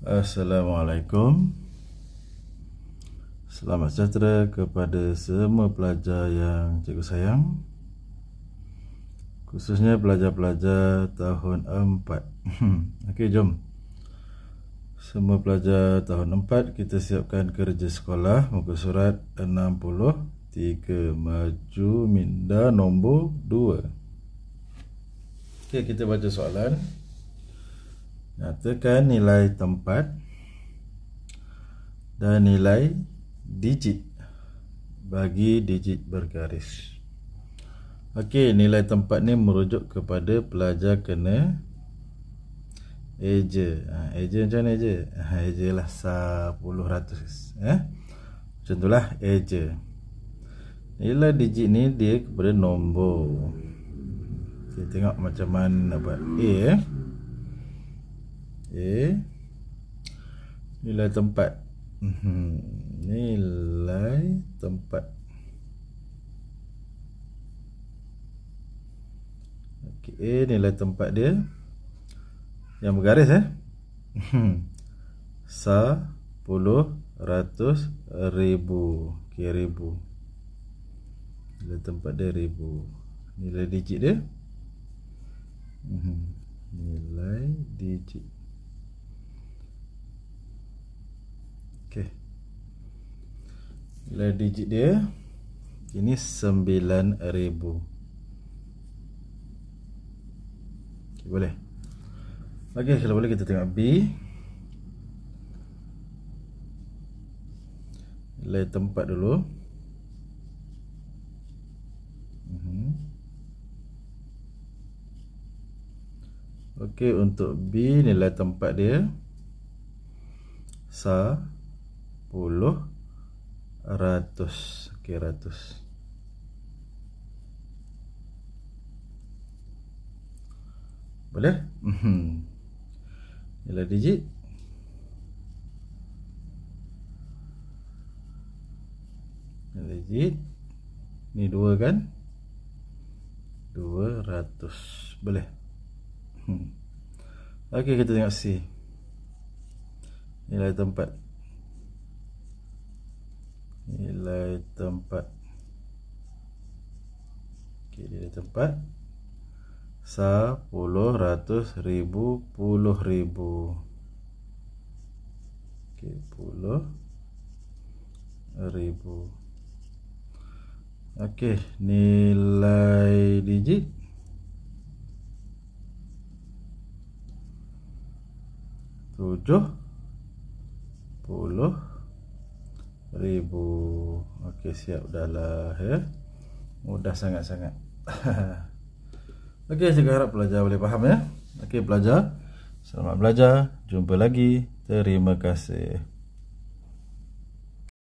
Assalamualaikum Selamat sejahtera kepada semua pelajar yang cikgu sayang Khususnya pelajar-pelajar tahun 4 Okey, jom Semua pelajar tahun 4 Kita siapkan kerja sekolah Muka surat 63 Maju minda nombor 2 Okey, kita baca soalan Okey Nyatakan nilai tempat dan nilai digit bagi digit bergaris. Okey, nilai tempat ni merujuk kepada pelajar kena eja. Ha, eja macam mana eja? Ha, eja lah 10 eh? Macam tu lah eja. Nilai digit ni dia kepada nombor. Kita tengok macam mana buat A eh. Okey. Nilai tempat. Mhm. Nilai tempat. okay nilai tempat dia yang bergaris eh. Hmm. Sa puluh ratus ribu okay, ribu nilai tempat dia ribu nilai digit dia mhm. nilai digit Okey. Nilai digit dia ini 9000. Okay, boleh. Okey, kalau boleh kita tengok B. Nilai tempat dulu. Mhm. Okey untuk B nilai tempat dia sa 10 ratus ke ratus boleh mhm. Nilai ialah digit digit ni dua kan Dua ratus, boleh hmm okey kita tengok C nilai tempat nilai tempat okay, nilai tempat 10 ratus ribu puluh ribu ok puluh ribu ok nilai digit tujuh puluh ribu Okey siap dah lah eh? Mudah sangat-sangat Okey saya harap pelajar boleh faham ya Okey pelajar Selamat belajar Jumpa lagi Terima kasih